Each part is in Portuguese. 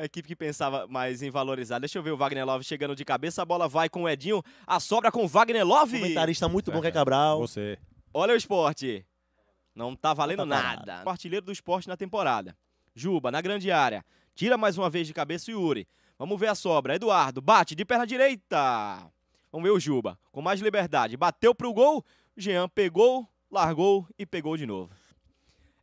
a equipe que pensava mais em valorizar. Deixa eu ver o Wagner Love chegando de cabeça, a bola vai com o Edinho, a sobra com o Wagner Love. Comentarista muito bom que é Cabral. Você. Olha o esporte. Não tá valendo não tá nada. nada. Partilheiro do esporte na temporada. Juba, na grande área. Tira mais uma vez de cabeça o Yuri. Vamos ver a sobra. Eduardo bate de perna direita. Vamos ver o Juba. Com mais liberdade. Bateu pro gol. Jean pegou, largou e pegou de novo.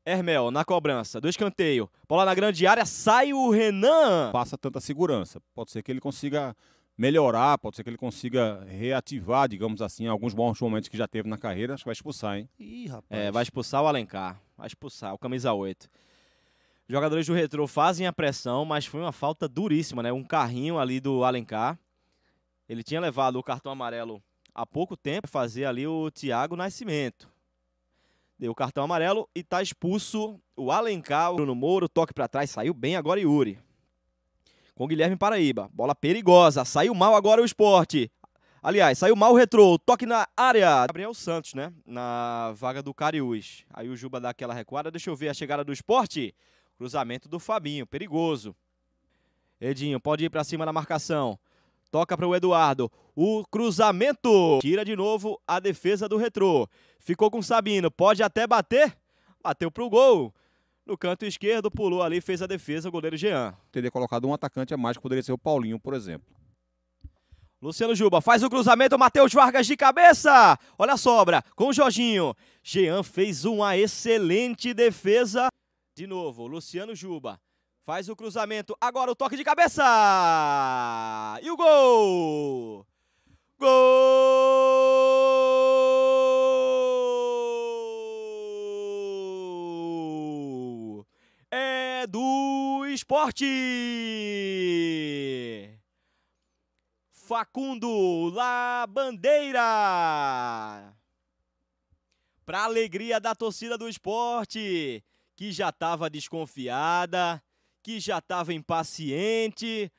Hermel na cobrança do escanteio. Bola na grande área, sai o Renan. Passa tanta segurança. Pode ser que ele consiga melhorar, pode ser que ele consiga reativar, digamos assim, alguns bons momentos que já teve na carreira. Acho que vai expulsar, hein? Ih, rapaz. É, vai expulsar o Alencar. Vai expulsar o camisa 8. Jogadores do Retro fazem a pressão, mas foi uma falta duríssima, né? Um carrinho ali do Alencar. Ele tinha levado o cartão amarelo há pouco tempo, fazer ali o Thiago Nascimento deu cartão amarelo e tá expulso o Alencar, o Bruno Moro, toque para trás, saiu bem agora Yuri. Com o Guilherme Paraíba, bola perigosa, saiu mal agora o esporte. Aliás, saiu mal o retrô, toque na área. Gabriel Santos, né, na vaga do Cariús. Aí o Juba dá aquela recuada, deixa eu ver a chegada do esporte. Cruzamento do Fabinho, perigoso. Edinho, pode ir para cima da marcação. Toca para o Eduardo. O cruzamento. Tira de novo a defesa do retrô. Ficou com o Sabino. Pode até bater. Bateu para o gol. No canto esquerdo, pulou ali, fez a defesa, o goleiro Jean. Teria colocado um atacante a mais, que poderia ser o Paulinho, por exemplo. Luciano Juba faz o cruzamento, Matheus Vargas de cabeça. Olha a sobra com o Jorginho. Jean fez uma excelente defesa. De novo, Luciano Juba faz o cruzamento. Agora o toque de cabeça. do esporte. Facundo Labandeira. Para alegria da torcida do esporte, que já estava desconfiada, que já estava impaciente.